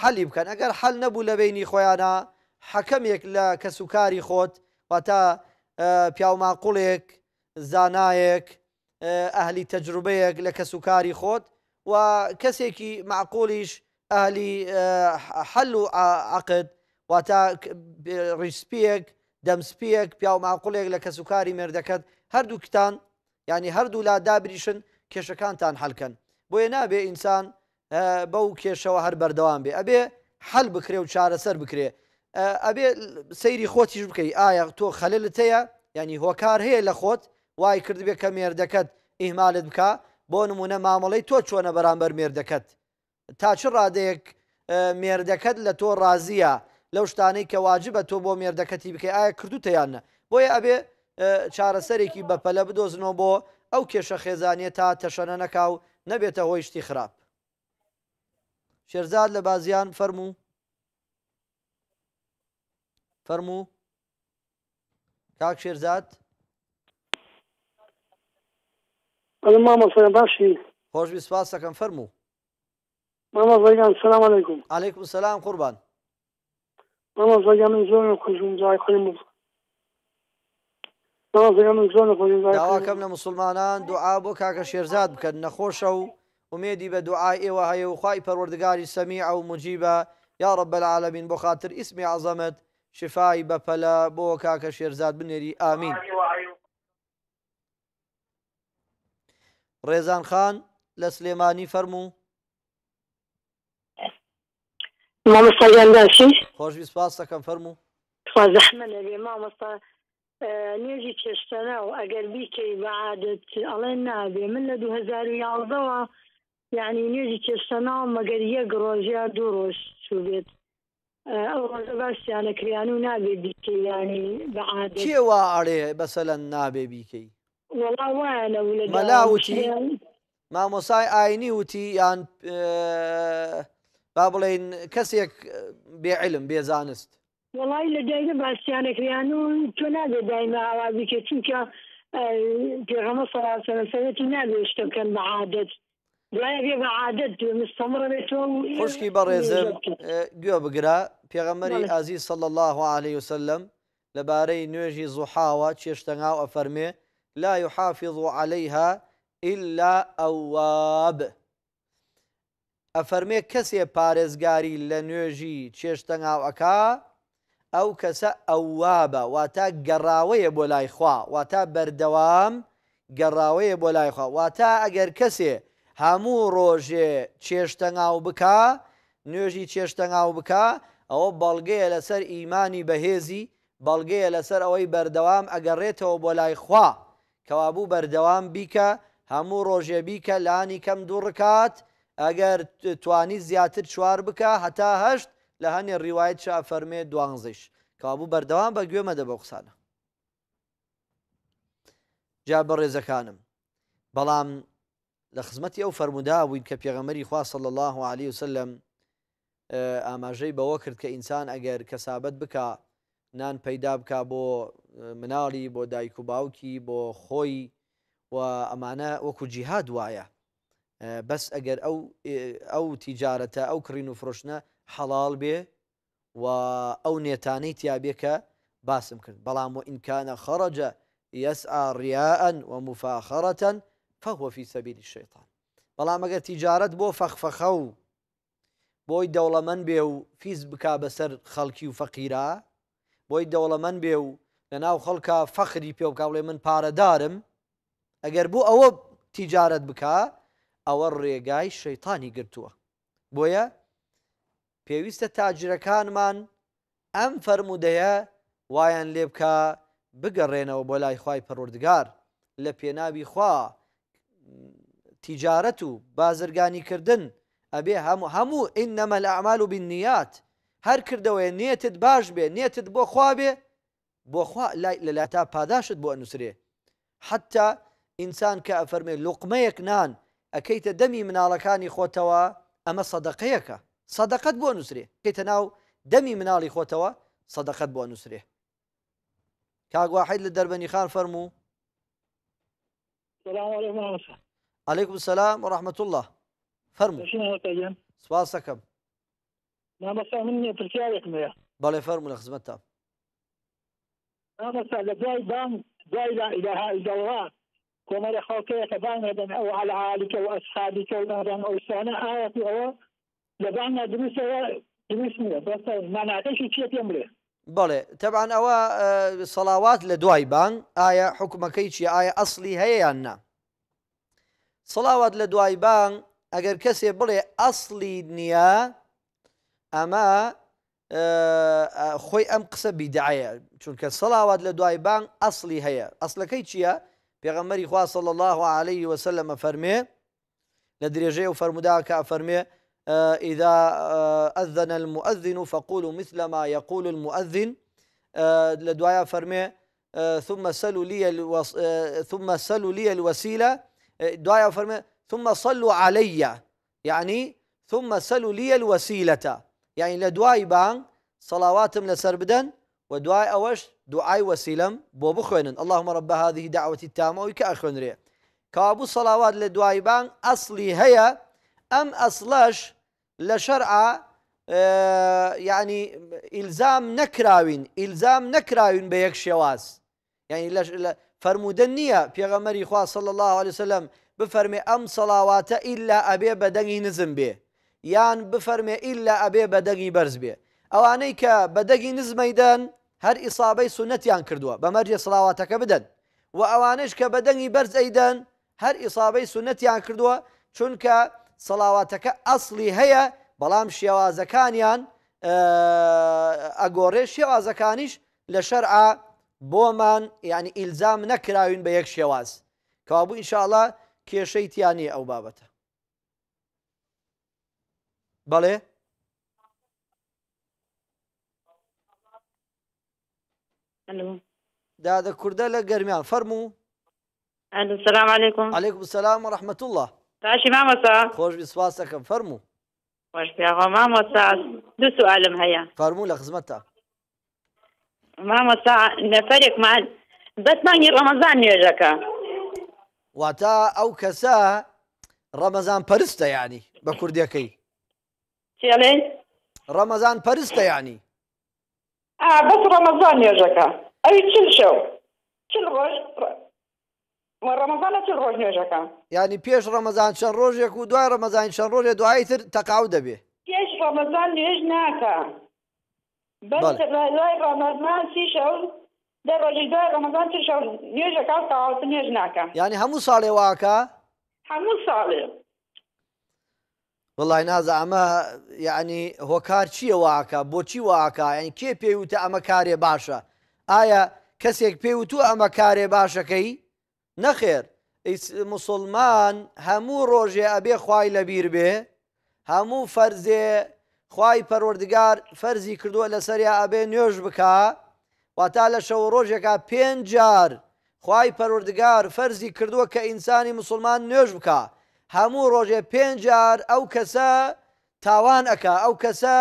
حەلی بکەن ئەگەر حل نەبوو لە بینی خۆیانە حەکەمێک لە کەسوکاری خۆت واتە پیاماقولێک زانایەک ئەهلی تەجروبەیەک لە کەسوکاری خۆت و کەسێکی معقولیش ئەهلی حل و عقد واتە ڕیسپیەک دەمسپیەک پیا و ماقولێک لە کەسوکاری مردەکەت هەردوو کتان ینی هەردوو لا دابریشن کێشەکانتان هەلکەن بۆیە نابێ ئینسان بەو کێشەوە هەر بەردەوام بێ ئەبێ حل بکرێ و چارەسەر بکرێ ئەبێ سەیری خۆتیش بکەی ئایا تۆ خەلت هەیە ینی هۆکار هەیە لە خۆت وای کردبێ کە مێردەکەت ئیمالت بکە بۆ نمونە مامەڵی تۆ چۆنە بەرامبەر مێردەکەت تا چ ڕادەیەک مێردەکەت لە تۆ ڕازیە لەو شتانەی کە واجبە تۆ بۆ مێردەکەتی بکەی ئایا کردوتەیانە بۆیە ئەبێ چارەسەرێکی بەپەلە بدۆزنەوە بۆ ئەو کێشە خێزانێت تا تەشەنە نەکاو نەبێتە هۆی شتی خراپ شێرزاد لە بازیان فەرموو فەرموو کاک شێرزاد مامەسەیان باشی خۆش بسپاس دەکەم فەرموو مامە زەیان سلام عیکم عیکم سلام قوربان Mama zajamem zone دعاء بو كاك شيرزاد بكن نخوشو وميدي بدعاء وهي وخاي پروردگاري سميع ومجيبة يا رب العالمين بخاطر اسم عظمت شفاي بفلا بو كاك شيرزاد بنيري آمين رزان خان لسليماني فرمو مامۆستا گەنداشی خۆشوی سپاس دەکەم فەرمو زەحمەە لێ مامۆستا نوێژی چێشتەنە و ئەگەر بیکەی بەعادت ئەڵێن نابێ من لە 2011ەوە یعنی نوێژی چێشتەنا مەگەر یەک ڕۆژیا دوو ڕۆژ چوو بێت ئەو ڕۆژە باشیانە کریان و نابێ بیکەی ینی بەعادێوە ئەڕێ بەسەلەن نابێ بیکەی وڵا وانە مەلا وتی مامۆسای ئاینی وتی یان بابلين كسيك بعلم بيزانست والله اللي دائما بس يعني كريانو تنادى دائما عوابك تشوكا اه، في غمى صلى الله عليه وسلم تنادى اشتو كان بعادت لا مستمرة بيتو خشكي بريزم قوى بقرا في غمري عزيز صلى الله عليه وسلم لباري نوجي زحاوة تشتنعو أفرمي لا يحافظ عليها إلا أواب ئەفەرمێ کەسێ پارێزگاری لە نوێژی چێشتەناوەکە ئەو کەسە ئەووابە واتە گەڕاوەیە بۆ لای خوا واتە بەردەوام گەڕاوەیە بۆ لای خوا واتە ئەگەر کەسێ هەموو ڕۆژێ چێشتەناو بک نوێژی چێشتەناو بک ئەوە بەڵگەیە لەسەر ئیمانی بەهێزی بەڵگەیە لەسەر ئەوەی بەردەوام ئەگەڕێتەوە بۆ لای خوا کەوابوو بەردەوام بیکە هەموو ڕۆژێ بیکە لانی کەم دوو ڕکات ئەگەر توانی زیاتر چوار بکە هەتا هەشت لە هەنێ ڕیواایت چا فەرمێ دوانزیش کابوو بەردەوام بە گوێمە دە بە قسانە جا بە ڕێزەکانم بەڵام لە خزمەتی ئەو فەرمودا بووین کە پێغەمەری خواصل الله عليه وسلم ئاماژەی بەوە کرد کە ئینسان ئەگەر کەسابەت بکە نان پەیدا بکە بۆ مناڵی بۆ دایک و باوکی بۆ خۆی و ئەمانە وەکو جیهاد وایە بەس ئەگەر ئەو ئەو تیجارەتە ئەو کڕین و فرۆشنە حەڵال بێ و ئەو نێتانەی تیابێکە باسم کرد بەڵام و ئینکانە خەڕەجە یسعا ڕیاەن و مفاخەرەتەن فەهوەفی سەبیلی شێتان بەڵام ئەگەر تیجارەت بۆ فەخفەخە و بۆی دەوڵەمەند بێ و فیز بک بەسەر خەڵکی و فەقیرا بۆی دەوڵەمەند بێ و لەناو خەڵکە فەخری پێ و کاڵێ من پارەدارم ئەگەر بوو ئەوە تیجارەت بکە ئەوە ڕێگای شەیتانی گرتووە بۆیە پێویستە تاجرەکانمان ئەم فەرمودەیە وایان لێ بکە بگەڕێنەوە بۆ لای خی پەروردگار لە پێناوی خوا تیجارەت و بازرگانی کردن ئەبێ هەموو هەموو ئینەمە لە ئەعمال و بیننیات هەر کردەوەی نێتت باش بێ نێتت بۆ خوا بێ بۆ خوا لە تا پاداشت بۆ ئەنووسێ حتا ئینسان کە ئەفەرمێ لوقمەیەک نان ئەکەیتە دەمی مناڵەکانی خۆتەوە ئەمە سەدەقەیەەکە سەدەقەت بۆ نووسێ کەیتە ناو دەمی مناڵی خۆتەوە سەدەقەت بۆ نووسێ کاگواحید لە دەربەنی خان فەرموو عليكم السلام ورحمة الله فرمو سواسكم ما مسا مني تركيارك ميا بلي فرمو لخزمتها ما مسا لدواي بان دواي لا إله إلا الله کۆمەرە خەڵکەیەکە بانەدەن ئەو عالعالیکە و ئەسخابیکە و نادان آية ئەوسانە ئاەتی ئەوە لەبانە دروستەوە دروست نیە بەستە ماناتەشی چێ پێم بێ بەڵێ تەبان ئەوە آه، سەڵاوات لە دوای بانگ ئایا آية حکومەکەی چی ئایا آية ئەسلی هەیە یان يعني. نا سڵاوات لە دوای بانگ ئەگەر کەسێ بڵێ ئەسلی نییە ئەمە آه، آه، خۆی ئەم قسە بیداعە چونکە سەڵاوات لە دوای بانگ ئەسلی هەیە ئەسلەکەی چییە؟ پیغمبری خواه صل الله عليه وسلم سلم لە لدرجه و فرموده که فەرمێ إذا أذن المؤذن فقولوا مثل ما يقول المؤذن لدعاء فرمي ثم سلوا لي الوص... ثم سلوا لي الوسيلة دعاء فرمي ثم صلوا علي يعني ثم سلوا لي الوسيلة يعني لدواي بان صلواتم لسربدن ودعاي أوش دعاي وسيلم بو بخوينن اللهم رب هذه دعوة التامة ويكأخوين ريه كابو صلوات لدعاي بان أصلي هي أم أصلش لشرع اه يعني إلزام نكراوين إلزام نكراوين بيك شواز يعني لش فرمودن في بيغمري خواه صلى الله عليه وسلم بفرمي أم صلوات إلا أبي بدني نزم به بفرمي إلا أبي ئەبێ برز بەرز أو عنيك کە نزم نزمەیدەن هەر ئیسابەی سونەتیان کردووە بە مەرجێ سلااواتەکە بدەن و ئەوانش کە بەدەنگی بەرز ئەیدەن هەر ئیسابەی سونەتیان کردووە چونکە سلااواتەکە ئەسلی هەیە بەڵام شێوازەکانیان ئەگۆڕێ شێوازەکانیش لە شەرعا بۆمان یعنی ئیلزام نەکراوین بە یەک شێواز کەوابوو ئینشاءڵە کێشەی تیانی ئەو بابەتە بەڵێ؟ الو ده ده كرده فرمو الو السلام عليكم عليكم السلام ورحمه الله تاشي ماما سا خوش بسواسك فرمو خوش بيا ماما سا دو سؤال هيا فرمو لخدمتها ماما سا نفرق مع بس ماني رمضان نوێژەکە واتا رمضان کەسە ڕەمەزان پەرستە ینی بە کوردیەکەی رمضان پەرستە يعني بەس ڕەمەزان نوێژەکە ئەوی چل شەو چل ڕۆژ ڕەمەزانە چل ڕۆژ نوێژەکە ینی پێش ڕەمەزان چەند ڕۆژێک و دوای ڕەمەزان چەند ڕۆژێ دوایی تر تەقاو دەبێ پێش ڕەمەزان نوێژ ناکە لای ڕەمەزان سی شەو دە ڕۆژی دوای ڕەمەزان چل شەو نوێژەکە تەواوت نوێژ ناکە ینی هەموو ساڵێ واکە هەموو ساڵێ بڵای نازە ئەمە یعنی هۆکار چییە واکە بۆچی واکە یعنی کێ پێیوتە ئەمە کارێ باشە ئایا کەسێک پێوتو ئەمە کارێ باشەکەی نەخێر مسلمان هەموو ڕۆژێ ئەبێ خوای لەبیر بێ هەموو فەرزێ خوای پەروەردگار فەرزی کردووە لەسەریا ئەبێ نوێژ بکە واتا لە شەو ڕۆژێکە پێنج جار خوای پەروەردگار فەرزی کردووە کە ئینسانی مسلمان نوێژ بکە هەموو ڕۆژێ پێنجار ئەو کەسە تاوان ئەک ئەو کەسە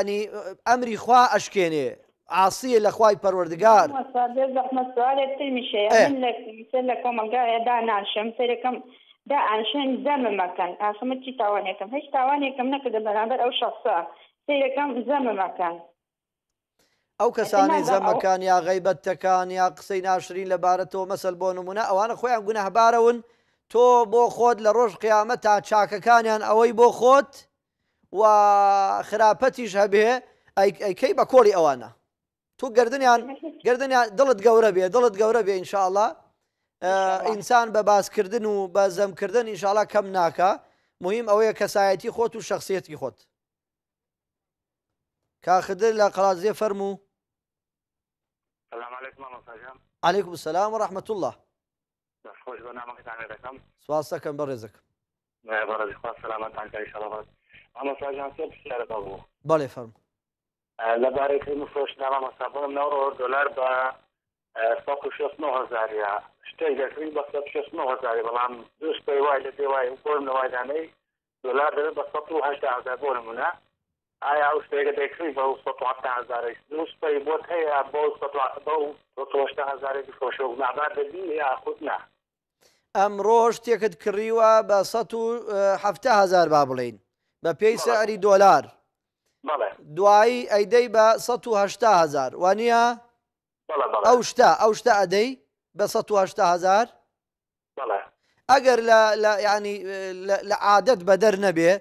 ینی ئەمری خوا ئەشکێنێ عاصیە لە خوای پەروەردگار لە کۆمەلگایەدا ناشم سەرەکەم دا ئاشێن زەمەمەکەن ئاسمە چی تاوانێکم هیچ تاوانێکم نەکردە بەرامبەر ئەو شخصە سیرەکەم زەمەمەکان ئەو کەسانی زەمەکان یا غیبەتەکان یا قسەی ناشرین لەبارە تۆ مەسەل بۆ نمونە ئەوانە خۆیان گونەهبارەون تۆ بۆ خۆت لە ڕۆژ قیامە تا چاکەکانیان ئەوەی بۆ خۆت و خراپەتیش هەبێ ئەیکەی بە کۆری ئەوانە تو گردنیان گردنیان دڵت گەورە بێ دڵت گەورە بێ ئینشاءله ئینسان بە باسکردن و بە زەمکردن ئینشاءله کەم ناکە مهم ئەوەیە کەسایەتی خۆت و شخصیەتی خۆت کاخدر لە قەڵازێ فەرمو علیکم سلام و رحمت الله خۆش بە نامەکەتانە دەکەم سواز دەکەم بە ڕێزەکە سلامەتانکاری شڵەوەت ئەمە ساژان سێ پرسیارە بەبوو بەڵێ فەرم لەبارەی فرۆشنامە مەسابم نەوە دلار بە هزاریا شتێک دەکرین بە هزاری بەڵام دوش پێی وای لە دێوای بۆم نەوایدانەی دلار دەبێت بە هزار بۆ نمونە ئایا ئەو شتێکە دەکری بە هزار دوش پێی بۆت هەیە بۆ هزار فرۆشتە هزاری فرۆشە نابار دەبین یا خودنا ئەمڕۆژ تێکت کڕیوە بە هزار با بڵین بە پێی سەری دۆلار دوایی ئەیدەی بە 1970هزار وانە ئەو شتا ئەو شتا ئەدەی بە 1970هزار ئەگەر لە ینی لە عادەت بە دەر نەبێ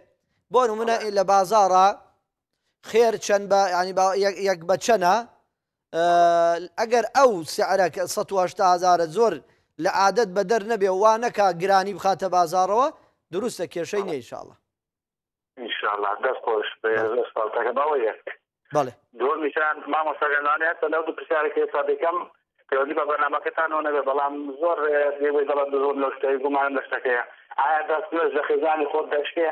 بۆ منە لە بازارە خێر چەند بە ینی یەک بە چەنە ئەگەر ئەو سعرە 1970هزارە زۆر لە عادەت بە دەر نەبێ وا نەکا گرانی بخاتە بازارەوە دروستە کێشەی نەیشاڵە بەڵێ دوۆ میشان مامۆسەگەنانێت لەو دو پرسیارێک ێستا دەکەم پەیوەندی بە بەرنامەکەتانەوە نەبێ بەڵام زۆر نێوەی دەڵات زۆر لەشتەی گومان دەشتەکەەیە ئایا دەست نوێژ لە خێزانی خۆت دەشتێ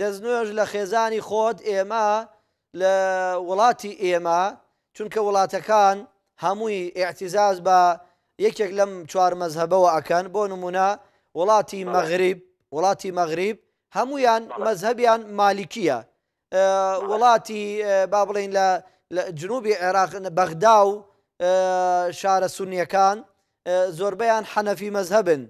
دەست نوێژ لە خێزانی خۆت ئێمە لە وڵاتی ئێمە چونکە وڵاتەکان هەمووی ئاعتیزاز بە یەکێک لەم چوار مەزهبەوە ئەکەن بۆ نمونە وڵاتی مەغریب وڵاتی مەغریب هەمویان مەذهبیان مالیکیە وڵاتی با بڵین لە جنوبی عێراق بەغدا و شارە سونیەکان زۆربیان حەنەفی مەذهبن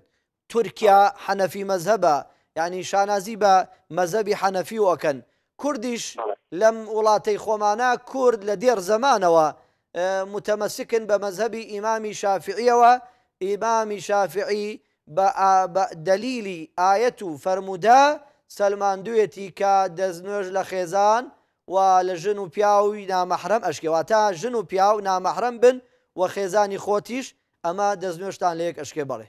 تورکیا حەنەفی مەذهبە یعنی شانازی بە مەذهبی حەنەفی وەکەن کوردیش لەم وڵاتەی خۆمانە کورد لە دێر زەمانەوە متەمەسکن بە مەذهبی ئیمامی شافعیەوە ئیمامی شافعی بە دلیلی ئاەت و فەرمودا سەلماندویەتی کە دەستنوێژ لە خێزان و لە ژن و پیاوی نامەحرم ئەشکێواتە ژن و پیا و نامەحرم بن و خێزانی خۆتیش ئەمە دەستنوێشتان لەیەک ئەشکێ بڵێ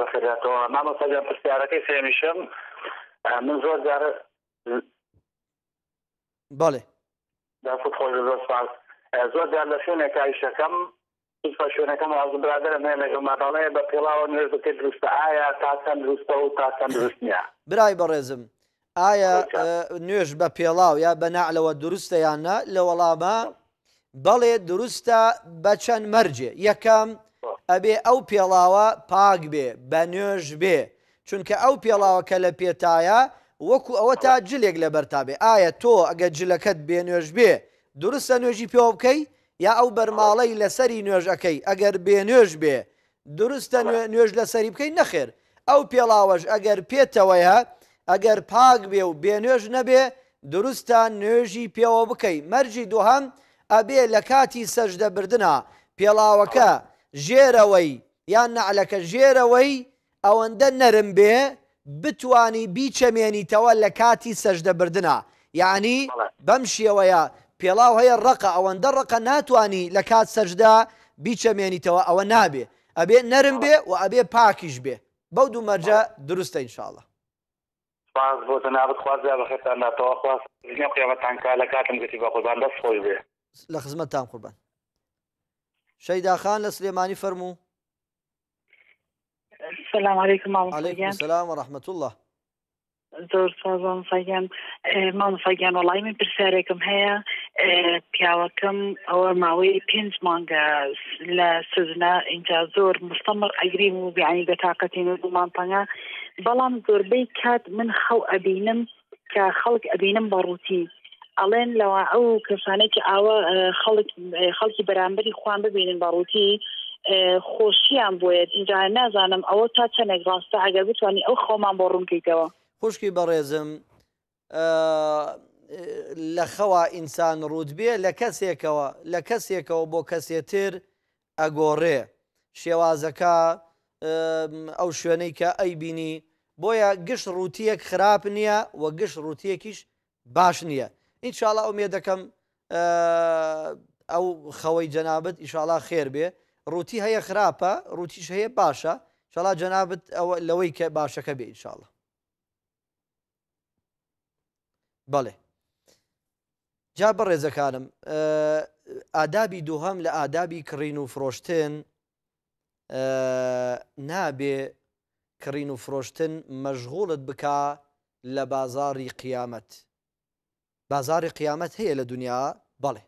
بەخێتەوە مامە سەلیان پرسیارەکەی سێمیشم من زۆر جارە بەڵێ دەست خۆی زۆر سپاس زۆرجار لە شوێنێکایشەکەم بە شوێنەکەم برادرم هەیە لەگە ماداڵەیە بە پێڵاوە نوێژ بکرد دروستە ئایا تاچەند دروستە و تاچەند دروست نیە برای بەڕێزم ئایا نوێژ بە پێڵاو یا بەناعلەوە دروستە یانە لە وەڵامە بەڵێ دروستە بە چەند مەرجێ یەکەم ئەبێ ئەو پێڵاوە پاک بێ بە نوێژ بێ چونکە ئەو پێڵاوەکە لە پێتایە وەکو ئەوە تا جلێک لە بەرتا بێ ئایا تۆ ئەگە جلەکەت بێ نوێژ بێ دروستە نوێژی پێوە بکەی یا ئەو بەرماڵەی لەسەری نوێژەکەی ئەگەر بێ نوێژ بێ دروستە نوێژ لەسەری بکەی نەخێر ئەو پێڵاوەش ئەگەر پێتەوەیە ئەگەر پاک بێ و بێ نوێژ نەبێ دروستە نوێژی پێوە بکەی مەرجی دوهام ئەبێ لە کاتی سەجدەبردنە پێڵاوەکە ژێرەوەی یان نعلەکە ژێرەوەی ئەوەندە نەرم بێ بتانی بیچەمێنیتەوە لە کاتی سەجدەبردنە یعنی بەم شێوەیە پێڵاو هەیە ڕقە ئەوەندە ڕقە ناتوانانی لە کات سەردا بیچەمێنیتەوە ئەوە نابێ ئەبێ نەرم بێ و ئەبێ پاکیش بێ بەو دوو مەرجە دروستە ئینشاءڵە سپاس بۆ تەنابەت خوازیا بەخێتان داتەوە خواست قیامەتان کا لە کاتم گوتی بە قوربان دەست خۆی بێ لە خزمەتتان قوربان شەیداخان لە سلێمانی فەرموو سلام علیکم سلام و رحمت الله زۆر سازان ساگەم مام ساگەم وڵی من پرسیارێکم هەیە پیاوەکەم ئەوە ماوەی پێنج مانگە لە سزنە اینجا زۆر مستەمر ئەگریم و بیانی بە تااقەتی نومان پەنگە بەڵام زۆربەی کات من خەو ئەبینم کە خەڵک ئەبینم بەڕووتی ئەڵێن لەوە ئەو کەسانێکی ئاوە خەڵک خەڵکی بەرامبەری خوان ببینن بەڕووتی خۆشییان بۆیە اینجا نازانم ئەوە تا چەندێک ڕاستە ئەگەر بتوانانی ئەو خۆمان بۆ ڕوونکەیتەوە خوشکی بەڕێزم لە خەوا ئینسان ڕوودبێ لە کەسێکەوە لە کەسێکەوە بۆ کەسێتر ئەگۆڕێ شێوازەکە ئەو شوێنەی کە ئەیبینی بۆیە گشت رووتیەک خراپ نییە و گشت رووتیەکیش باش نییە ئینشاالله ئەومێ دەکەم ئەو خەوەی جەنابەت ئیشاالله خێر بێ رووتی هەیە خراپە رووتیش هەیە باشە شڵا جەنابەت لەوەی کە باشەکە بێ ئینشاالله بەڵێ جا بەڕێزەکانم ئادابی دووهەم لە ئادابی کڕین و فرۆشتن نابێ کڕین و فرۆشتن مەژغوڵت بک لە بازاری قیامەت بازاری قیامەت هەیە لە دنیا بەڵێ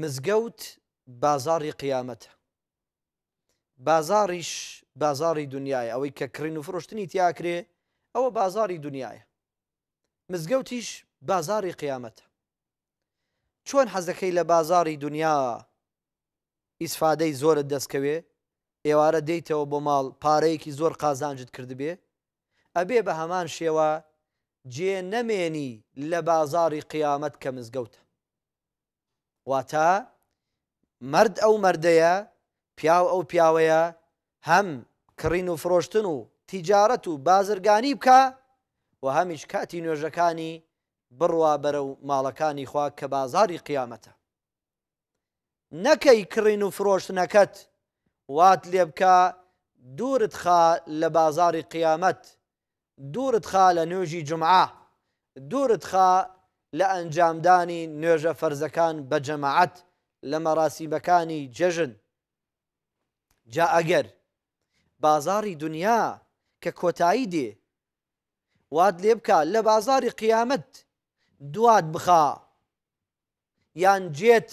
مزگەوت بازاری قیامەتە بازاریش بازاری دنیای ئەوەی کە کڕین و فرۆشتنی تیاکرێ ئەوە بازاری دنیاە مزگەوتیش بازاری قیامەتە چۆن حەزەکەی لە بازاری دنیا ئیسفادەی زۆرت دەستکەوێ ئێوارە دەیتەوە بۆ ماڵ پارەیەکی زۆر قازانجد کردبێ ئەبێ بە هەمان شێوە جێ نەمێنی لە بازاری قیامەت کە مزگەوتە واتە مرد ئەو مردەیە پیاو ئەو پیاوەیە هەم کڕین و فرۆشتن و تیجارەت و بازرگانی بکە و هەمیش کاتی نوێژەکانی بڕوا بەرە و ماڵەکانی خوا کە بازاری قیامەتە نەکەی کڕین و فرۆشتنەکەت وات لێ بکە دوورت خا لە بازاری قیامەت دوورت خا لە نوێژی جمعە دوورت خا لە ئەنجامدانی نوێژە فەرزەکان بە جەماعەت لە مەراسیمەکانی جەژن جا ئەگەر بازاری دنیا کە کۆتایی دێ وات لێ بکە لە بازاری قیامەت دوات بخا یان جێت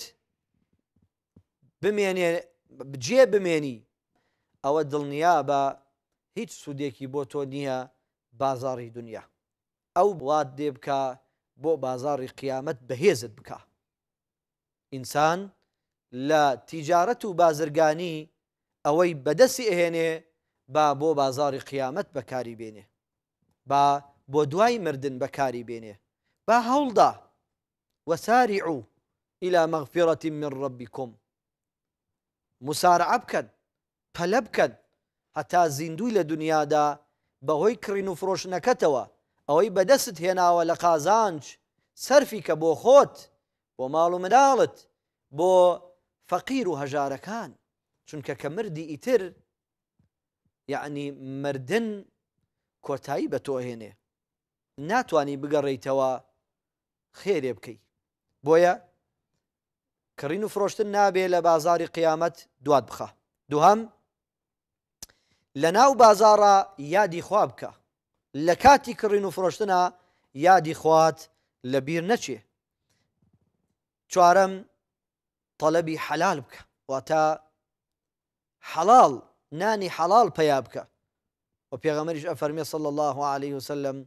بمێنێ بجێ بمێنی ئەوە دڵنیا بە هیچ سوودێکی بۆ تۆ نییە بازاری دنیا ئەو وڵات دێ بکە بۆ بازاری قیامەت بەهێزت بکە ئینسان لە تیجارەت و بازرگانی ئەوەی بەدەسی ئەهێنێ با بۆ بازاری قیامەت بەکاری بێنێ با بودواي مردن بكاري بيني با دا وسارعوا إلى مغفرة من ربكم مسارع بکەن پەلە حتى هەتا زیندوی لە دا بغوي كرينو فروش نكتوا ئەوەی بەدەست هێناوە لە قازانج سەرفی بو بۆ خۆت بۆ مدالت بو فقير بۆ فەقیر و هەژارەکان چونکە مردن كوتاي بتوهينه ناتواني بقريتوا خير يبكي بويا كرينو و فرۆشتن لبازار قيامت دواد بخا دوات لناو بازارا يادي خوابك لكاتي كرينو فروشتنا يادي خوات لبير نشي شوارم طلبي حلال بك واتا حلال ناني حلال بيابك بکە و صلى الله عليه وسلم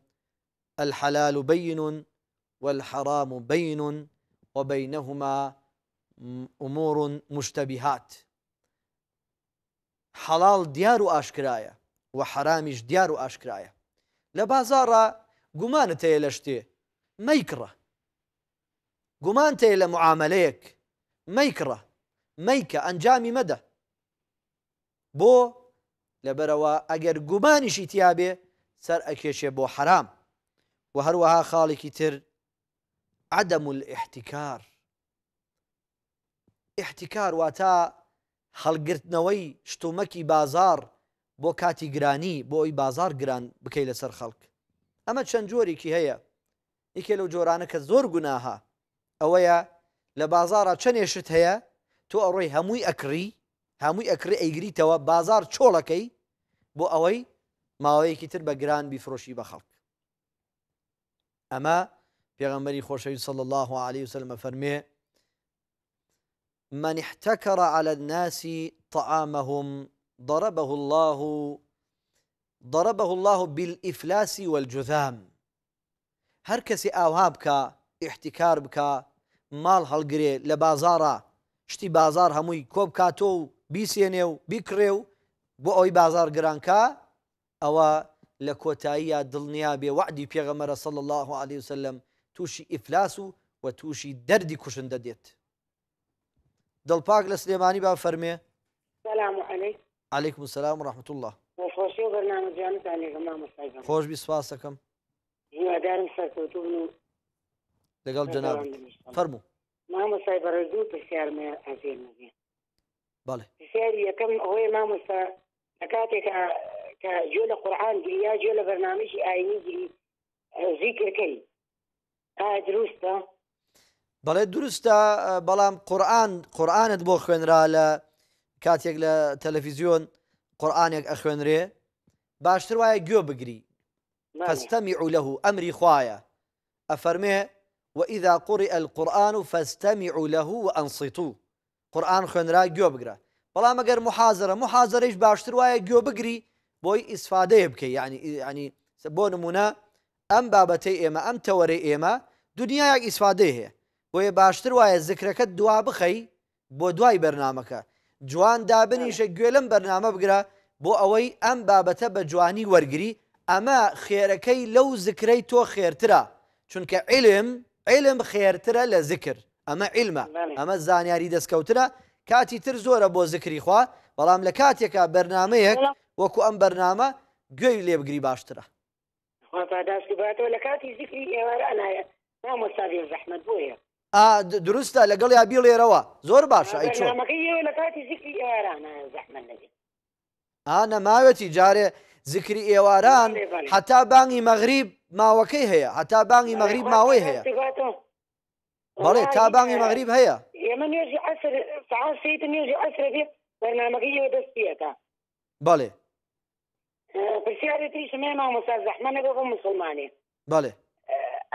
الحلال بين والحرام بين وبينهما أمور مشتبهات حلال ديار أشكرايا وحرامش ديار أشكرايا لبازارا قمان تيلشتي ما يكره قمان تيل معامليك ما يكره ما أنجامي مدى بو لەبەرەوە أجر گومانیشی تیاابێ سر أكيشي بو حرام و هەروەها خاڵێکی تر عدەم الاحتیکار احتیکار واتە هەڵگرتنەوەی شتومەکی بازار بۆ کاتی گرانی بۆ ئەوی بازار گران بکەی لەسەر خەڵک ئەمە چەند جۆرێکی هەیە یکێ لەو جۆرانە کە زۆر گوناها ئەوەیە لە بازارە چەندێشت هەیە تۆ ئەڕۆی هەمووی ئەکری هەمووی ئەکری ئەیگریتەوە بازار چۆڵەکەی بۆ ئەوەی ماوەیەکی تر بە گران بیفرۆشی بە خەڵک أما بيغمبري خوشي صلى الله عليه وسلم فرمي من احتكر على الناس طعامهم ضربه الله ضربه الله بالإفلاس والجذام هر کسی ئاوا بکە احتیکار بکە ماڵ هەڵگرێ لە بازارە شتی بازار هەمووی کۆب کاتۆ و بیسێنێ بو بیکڕێ بازار گرانکە أو لكوتايا کۆتاییە دڵنیا بێ وعدی پێغەمەرە الله عليه وسلم توشي إفلاسو وتوشي دردي كشن دديت دل دەدێت دڵپاک باب فرمي السلام عليكم عليكم السلام ورحمة الله خۆش بیسپاسەکەم لقال جناب فەرمو مامۆسای بەرەزوو پرسیارمێ ئازێ بەڵێ پرسیاری یەکەم ئەوەیە مامۆسا لە کاتێکە کە جۆلە قورآان گریا جۆ لە بەرنمەژی ئاینی گری زیکردکەی دروستە بەڵێ دروستە بەڵام قرآن قورآانت بۆ خوێنرا لە کاتێک قرآن تەلەڤیزیۆن قورآانێک ئەخوێنرێ باشتر وایە گوێ بگری فاستمعوا له أمري خوايا أفرمه وإذا قرئ القرآن فاستمعوا له وأنصتوا قرآن خنرا جوبغرا بلا مگر محاضرة محاضرة إيش باشتر وايا جوبغري بۆی ئیسفادەیە بکەی ینی ینی بۆ نمونە ئەم بابەتەی ئێمە ئەم تەوەرەی ئێمە دنیایەک ئیسفادەی هەیە بۆیە باشتر وایە زکرەکەت دوا بخەی بۆ دوای بەرنمەکە جوان دابنیشە گوێ لەم بەرنامە بگرە بۆ ئەوەی ئەم بابەتە بە جوانی وەرگری ئەمە خێرەکەی لەو زکرەی تۆ خێرترە چونکە عیلم عیلم خێرترە لە زکر ئەمە عیلمە ئەمە زانیاری دەستکەوترە کاتی تر زۆرە بۆ زکری خوا بەڵام لە کاتێکە بەرنمەیەک وەکو ئەم بەرنامە گوێی لێبگری باشترە پاداشباتەوە لە کاتی زیکری ئێوار ئەنایە نامۆساوی زەحمەت بۆیە دروستە لەگەڵ یا بیڵێرەوە زۆر باشە لە کاتی زیکری ئێوارانە زەحمە نەبێت ئا نەماوەتی جارێ زیکری ئێواران حتا بانگی مەغریب ماوەکەی هەیە هەتا بانگی مەغریب ماوەی هەیە بەڵێ تا بانگی مەغریب هەیە ئێمە نوێژی عسر سعاسیت نوێژی عسرە بێت بەرنامەکەی ئێوە دەستیەکە بەڵێ بسیاری تیش پرسیارێتیش مێمە مسازەحمەە بۆ مسلمانێ بەێ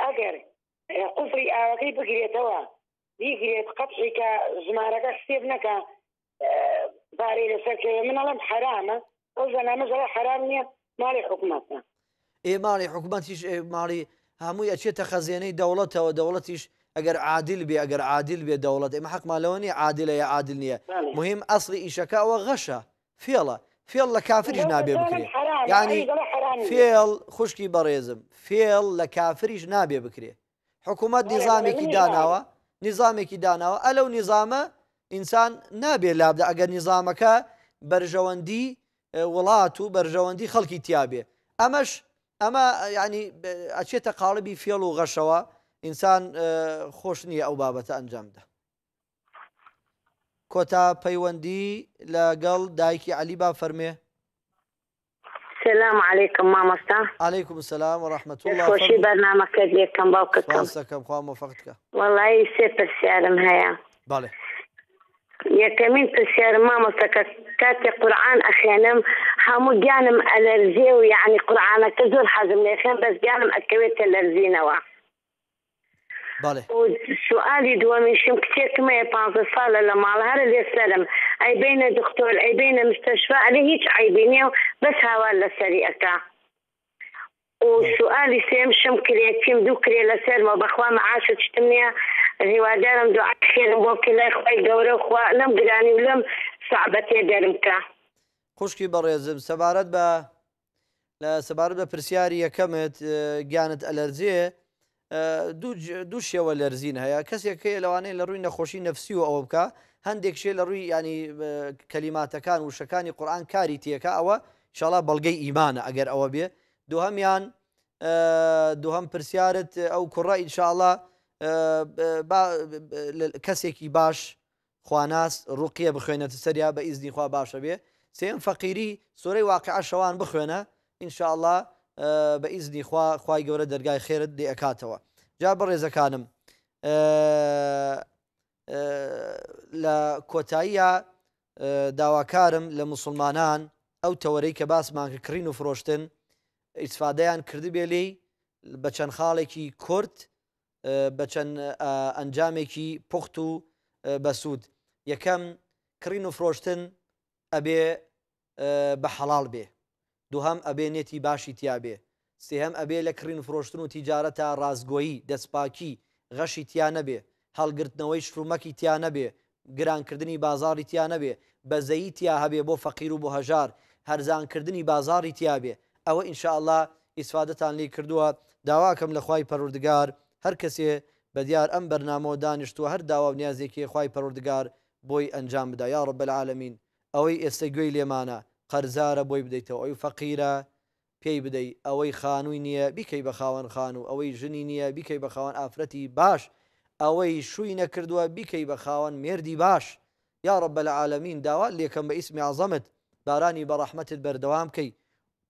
ئەگەر آه، آه، قوفری ئاوەکەی آه، بگرێتەوە دیگرێت قەتێکە ژمارەکە سێب نەکە بارەی لەسەر منەڵم حرامە ئەو زەنامەژەڵە حرام نییە ای حکوومەتە حکومتیش مالی ماری هەمووی ئەچێتە دولت و دولتیش اگر عادل بی اگر عادل بی دولت دەوڵەت حق مالونی عادل یا عادل نیه مهم ایشکا و ئەوە فیلا فیلا کافر جنابی بکنی حرام نیه ینی فێڵ خوشکی بەڕێزم فێڵ لە کافریش نابێ بکرێ حکوومەت نظامێکی داناوە نظامێکی داناوە ئەلەو نظامە ئینسان نابێ لابدا ئەگەر نظامەکە بەرژەوەندی وڵات و بەرژەوەندی خەڵکی تیاابێ ئەمەش ئەمە ینی ئەچێتە قاڵبی فێڵ و غەشەوە ئینسان خۆش نییە ئەو بابەتە ئەنجامدا کۆتا پەیوەندی لەگەڵ دایکی علیبا فەرمێ السلام عليكم ماما ستا عليكم السلام ورحمة الله خوشي برنامجك كم ليكم باوككم فرصكم خوام موفقتك والله يسيب السعر هيا بالي يا كمين تسير ماما كاتي قرآن أخيانم حامو جانم ألرجي ويعني قرآن كزور حزم ليخين بس جانم أكويت الأرزي واحد سوالی دووەمیشم کتێکمەیە پ ساە لە ماڵ هەر لێسەرم ئەی بینە دکتۆر ئەی بینە مستەشوا ئەلی هیچ عیبینێ و بەس هاوا لەسەری ئەکا سوالی سێم شم کرێتیم دوو کرێ لەسەرمە بەخوا عاش چتم نیە هیوادارم دو خێرم بۆ کلای خی گەورە خوا لەم گرانی و لەم سعبەتێ دەرمکە خوشکی بەڕێزم سەبارەت بە لە سەبارەت بە پرسیاری یەکەمت گیانت ئەلەرجێ دوو شێوە لەرزین هەیە کەسێکەیە لەوانەیە لە ڕووی نەخۆشی نفسی و ئەوە بکە هەندێک شێ لە ڕووی ینی کەلیماتەکان وشەکانی قورآن کاری تێکە ئەوە شڵا بەڵگەی ئیمانە ئەگەر ئەوە بێ دوهەمیان دوهەم پرسیارت ئەو کوڕە ئینشاءله کەسێکی باش خواناس ڕوقیە بخوێنێتە سەریا بە ئیزنی خوا باشە بێ سێم فەقیری سۆرەی واقع عشەوان بخوێنە ئینشاءله بە ئیزنی خوای گەورە دەرگای خێرت دی ئەکاتەوە جا بە ڕێزەکانم لە کۆتاییە داواکارم لە مسلمانان ئەو تەوەرەی کە باسمان کە کڕین و فرۆشتن ئیسفادەیان کردی بێلی بە چەند خاڵێکی کورت بە چەند ئەنجامێکی پخت و بەسوود یەکەم کڕین و فرۆشتن ئەبێ بە حەڵال بێ دوهەم ئەبێنێتی باشی تیاابێ سێهم ئەبێ لە کڕین فرۆشتن و تیجارە تا ڕازگۆیی دەستپاکی غەشی تیانەبێ هەڵگرتنەوەی شرومەکی تیانەبێ گرانکردنی بازاری تیانەبێ بەزەیی تیا هەبێ بۆ فەقیر و بۆ هەژار هەرزانکردنی بازاری تیاابێ ئەوە ئینشاءله ئیسفادتان لی کردووە داواکەم لە خی پەروردگار هەر کەسێ بە دیار ئەم بەرنامەوە دانیشتووە هەر داوا نیازێکی خی پەروردگار بۆی ئەنجام بدایار بەلعاالمین ئەوەی ئێستا گوێی لێمانە قەرزارە بۆی بدەیتەوە ئەوی فەقیرە پێی بدەی ئەوەی خانووی نییە بیکەی بە خاوەن خان و ئەوەی ژنی نییە بیکەی بە خاوەن ئافرەتی باش ئەوەی شووی نەکردووە بیکەی بە خاوەن مێردی باش یا ڕب لە عاالمین داوا لێکم بە ئیسمی عزەمت بارانی بەڕەحمەتت بەردەوام بکەی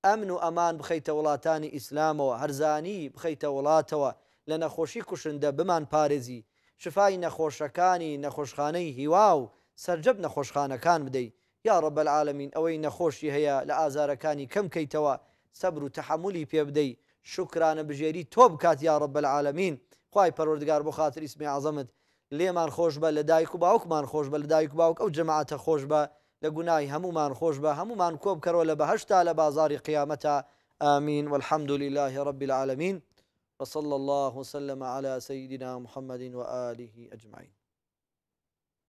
ئەمن و ئەمان بخەیتە وڵاتانی ئیسلامەوە هەرزانی بخەیتە وڵاتەوە لە نەخۆشی کوشندە بمان پارێزی شفای نەخۆشەکانی نەخۆشخانەی هیوا و سرجەب نەخۆشخانەکان بدەیت يا رب العالمين اوي نخوشي هيا لآزار كاني كم كيتوا صبر تحملي تحملی پێ بدەیت شکرانە بژێری تۆ بکات یا ڕب العالمین خی پەرۆردگار بۆ خاطر اسمی عزمت لێمان خۆش بە لە دایک و باوکمان خۆش بە لە دایک باوک ئەو جەماعتە خۆش بە لە گوناایی هەمومان خۆش بە هەمومان کۆب کەرەوە لە آمين والحمد لله رب العالمين وصلى الله وسلم على سيدنا محمد وآله أجمعين